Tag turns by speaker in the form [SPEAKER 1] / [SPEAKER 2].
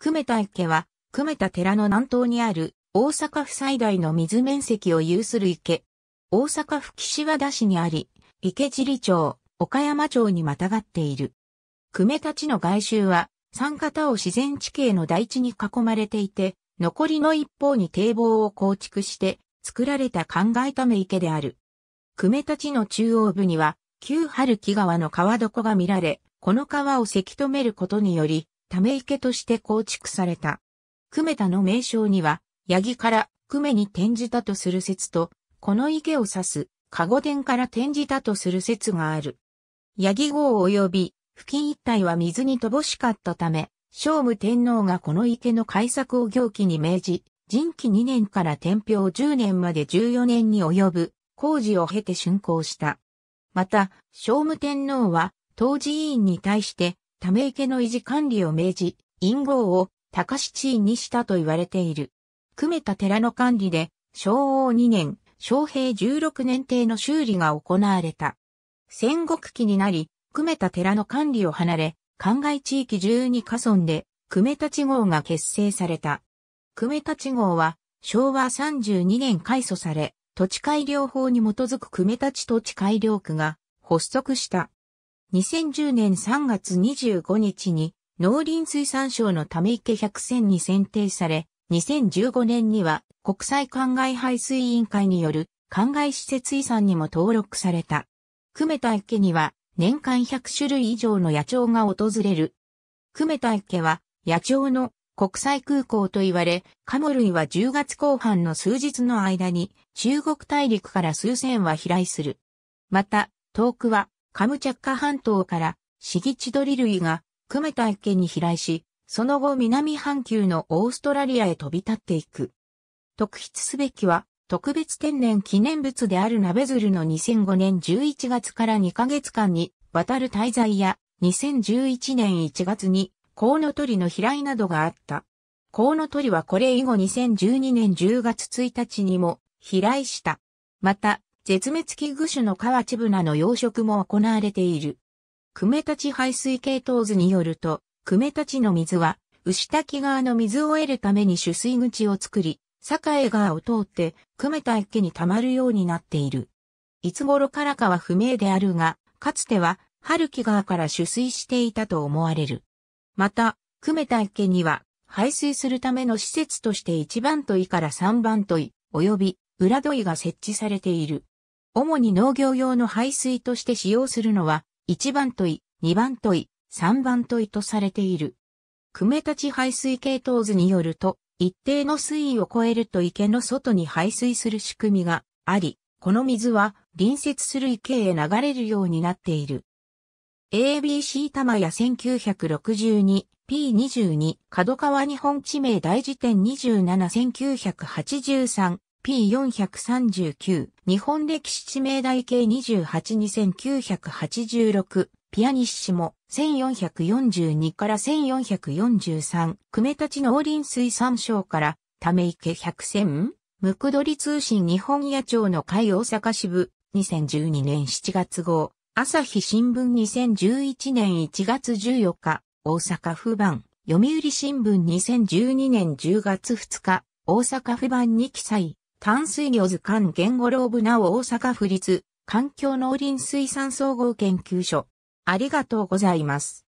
[SPEAKER 1] 久米田池は、久米田寺の南東にある大阪府最大の水面積を有する池。大阪府岸和田市にあり、池尻町、岡山町にまたがっている。久米田地の外周は、三方を自然地形の台地に囲まれていて、残りの一方に堤防を構築して作られた考えため池である。久米田地の中央部には、旧春木川の川床が見られ、この川をせき止めることにより、ため池として構築された。久米田の名称には、八木から久米に転じたとする説と、この池を指す、加護殿から転じたとする説がある。八木号及び、付近一帯は水に乏しかったため、聖武天皇がこの池の開作を行基に命じ、人気2年から天平10年まで14年に及ぶ工事を経て竣工した。また、聖武天皇は、当時委員に対して、ため池の維持管理を命じ、陰号を高市地位にしたと言われている。組めた寺の管理で、昭和2年、昭平16年帝の修理が行われた。戦国期になり、組めた寺の管理を離れ、灌漑地域12カ村で、久米地号が結成された。久米地号は、昭和32年改祖され、土地改良法に基づく久米地土地改良区が発足した。2010年3月25日に農林水産省のため池百選に選定され、2015年には国際灌漑排水委員会による灌漑施設遺産にも登録された。久米田池には年間100種類以上の野鳥が訪れる。久米田池は野鳥の国際空港と言われ、カモ類は10月後半の数日の間に中国大陸から数千羽飛来する。また、遠くはカムチャッカ半島からシギチドリ類がクメタ池に飛来し、その後南半球のオーストラリアへ飛び立っていく。特筆すべきは、特別天然記念物であるナベズルの2005年11月から2ヶ月間に渡る滞在や、2011年1月にコウノトリの飛来などがあった。コウノトリはこれ以後2012年10月1日にも飛来した。また、絶滅危惧種の河内ブナの養殖も行われている。クメたち排水系統図によると、クメたちの水は、牛滝川の水を得るために取水口を作り、栄川を通って、クメ田池に溜まるようになっている。いつ頃からかは不明であるが、かつては、春木川から取水していたと思われる。また、クメ田池には、排水するための施設として1番といから3番とい、及び、裏土いが設置されている。主に農業用の排水として使用するのは、1番問い、2番問い、3番問いとされている。組め立ち排水系統図によると、一定の水位を超えると池の外に排水する仕組みがあり、この水は隣接する池へ流れるようになっている。ABC 玉や 1962P22 角川日本地名大辞典271983 P439 日本歴史地名台形282986ピアニッシモ1442から1443組立農林水産省からため池百選ムクドリ通信日本野鳥の会大阪支部2012年7月号朝日新聞2011年1月14日大阪府版読売新聞2012年10月2日大阪府版に記載淡水魚図鑑言語ローブなお大阪府立環境農林水産総合研究所。ありがとうございます。